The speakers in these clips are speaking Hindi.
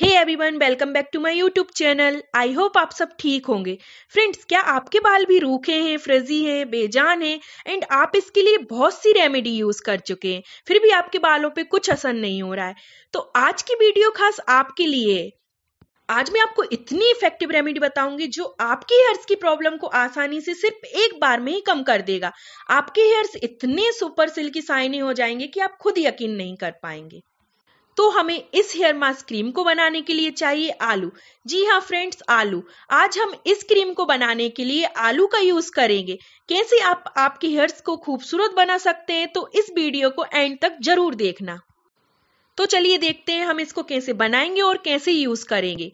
hey everyone welcome back to my YouTube channel I hope आप सब ठीक होंगे फ्रेंड्स क्या आपके बाल भी रूखे हैं फ्रजी हैं बेजान हैं एंड आप इसके लिए बहुत सी रेमेडी यूज कर चुके हैं फिर भी आपके बालों पे कुछ असर नहीं हो रहा है तो आज की वीडियो खास आपके लिए आज मैं आपको इतनी इफेक्टिव रेमेडी बताऊंगी जो आपके हेयर्स की प्रॉब्लम को आसानी से सिर्फ एक बार में ही कम कर देगा आपके हेयर्स इतने सुपर सिल्की साइनी हो जाएंगे कि आप खुद यकीन नहीं कर पाएंगे तो हमें इस हेयर मास्क क्रीम को बनाने के लिए चाहिए आलू जी हाँ फ्रेंड्स आलू आज हम इस क्रीम को बनाने के लिए आलू का यूज करेंगे कैसे आप आपके हेयर्स को खूबसूरत बना सकते हैं तो इस वीडियो को एंड तक जरूर देखना तो चलिए देखते हैं हम इसको कैसे बनाएंगे और कैसे यूज करेंगे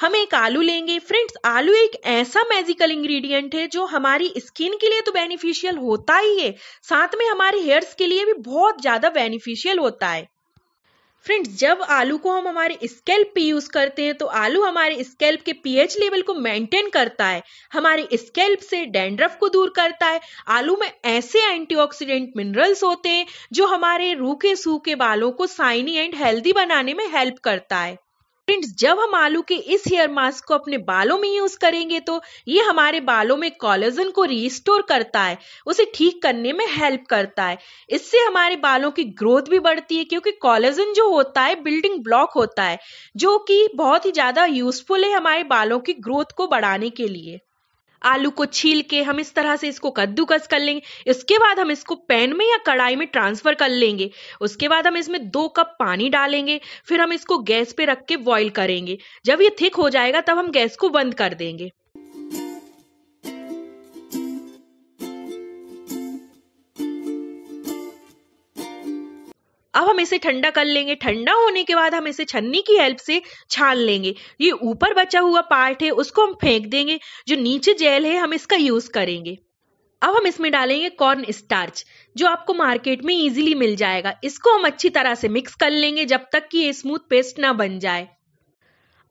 हम एक आलू लेंगे फ्रेंड्स आलू एक ऐसा मैजिकल इंग्रेडिएंट है जो हमारी स्किन के लिए तो बेनिफिशियल होता ही है साथ में हमारे हेयर्स के लिए भी बहुत ज्यादा बेनिफिशियल होता है फ्रेंड्स जब आलू को हम हमारे स्केल्प पे यूज करते हैं तो आलू हमारे स्केल्प के पीएच लेवल को मेंटेन करता है हमारे स्केल्प से डेंड्रफ को दूर करता है आलू में ऐसे एंटीऑक्सीडेंट मिनरल्स होते हैं जो हमारे रूखे सूखे बालों को साइनी एंड हेल्दी बनाने में हेल्प करता है फ्रेंड्स जब हम आलू के इस हेयर मास्क को अपने बालों में यूज करेंगे तो ये हमारे बालों में कॉलेजन को रिस्टोर करता है उसे ठीक करने में हेल्प करता है इससे हमारे बालों की ग्रोथ भी बढ़ती है क्योंकि कॉलेजन जो होता है बिल्डिंग ब्लॉक होता है जो कि बहुत ही ज्यादा यूजफुल है हमारे बालों की ग्रोथ को बढ़ाने के लिए आलू को छील के हम इस तरह से इसको कद्दूकस कर लेंगे इसके बाद हम इसको पैन में या कढ़ाई में ट्रांसफर कर लेंगे उसके बाद हम इसमें दो कप पानी डालेंगे फिर हम इसको गैस पे रख के बॉईल करेंगे जब ये थिक हो जाएगा तब हम गैस को बंद कर देंगे अब हम इसे ठंडा कर लेंगे ठंडा होने के बाद हम इसे छन्नी की हेल्प से छान लेंगे ये ऊपर बचा हुआ पार्ट है उसको हम फेंक देंगे जो नीचे जेल है हम इसका यूज करेंगे अब हम इसमें डालेंगे कॉर्न स्टार्च जो आपको मार्केट में इजीली मिल जाएगा इसको हम अच्छी तरह से मिक्स कर लेंगे जब तक कि ये स्मूथ पेस्ट ना बन जाए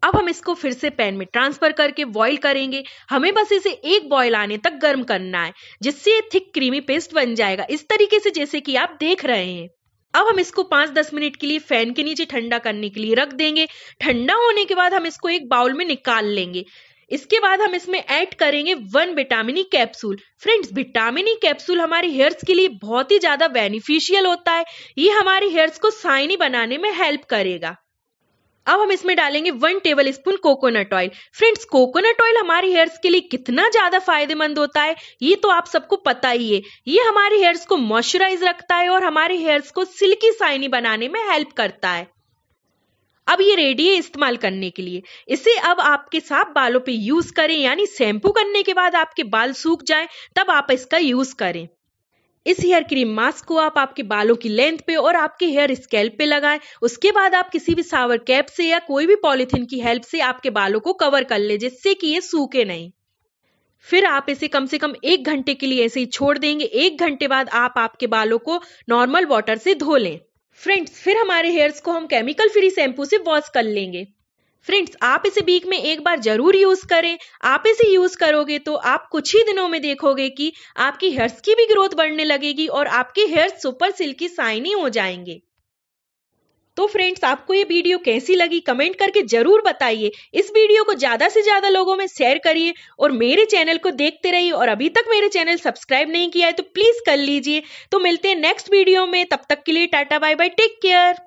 अब हम इसको फिर से पैन में ट्रांसफर करके बॉईल करेंगे हमें बस इसे एक बॉईल आने तक गर्म करना है जिससे ये थिक क्रीमी पेस्ट बन जाएगा इस तरीके से जैसे कि आप देख रहे हैं अब हम इसको पांच दस मिनट के लिए फैन के नीचे ठंडा करने के लिए रख देंगे ठंडा होने के बाद हम इसको एक बाउल में निकाल लेंगे इसके बाद हम इसमें ऐड करेंगे one E capsule friends E capsule हमारे हेयर्स के लिए बहुत ही ज्यादा बेनिफिशियल होता है ये हमारे हेयर्स को साइनी बनाने में हेल्प करेगा अब हम इसमें डालेंगे one tablespoon coconut oil friends coconut oil हमारे हेयर्स के लिए कितना ज्यादा फायदेमंद होता है ये तो आप सबको पता ही है ये हमारे हेयर्स को मॉइस्चराइज रखता है और हमारे हेयर्स को सिल्की साइनी बनाने में हेल्प करता है अब ये रेडी है इस्तेमाल करने के लिए इसे अब आपके साफ बालों पे यूज करें यानी शैम्पू करने के बाद आपके बाल सूख जाएं तब आप इसका यूज करें इस हेयर क्रीम मास्क को आप आपके बालों की लेंथ पे और आपके हेयर स्कैल्प पे लगाएं उसके बाद आप किसी भी सावर कैप से या कोई भी पॉलिथीन की हेल्प से आपके बालों को कवर कर ले जिससे कि ये सूखे नहीं फिर आप इसे कम से कम एक घंटे के लिए ऐसे ही छोड़ देंगे एक घंटे बाद आप आपके बालों को नॉर्मल वाटर से धो लें फ्रेंड्स फिर हमारे हेयर्स को हम केमिकल फ्री शैम्पू से वॉश कर लेंगे फ्रेंड्स आप इसे बीक में एक बार जरूर यूज करें आप इसे यूज करोगे तो आप कुछ ही दिनों में देखोगे कि आपकी हेयर्स की भी ग्रोथ बढ़ने लगेगी और आपके हेयर सुपर सिल्की साइनी हो जाएंगे तो फ्रेंड्स आपको ये वीडियो कैसी लगी कमेंट करके जरूर बताइए इस वीडियो को ज्यादा से ज्यादा लोगों में शेयर करिए और मेरे चैनल को देखते रहिए और अभी तक मेरे चैनल सब्सक्राइब नहीं किया है तो प्लीज कर लीजिए तो मिलते हैं नेक्स्ट वीडियो में तब तक के लिए tata bye bye take care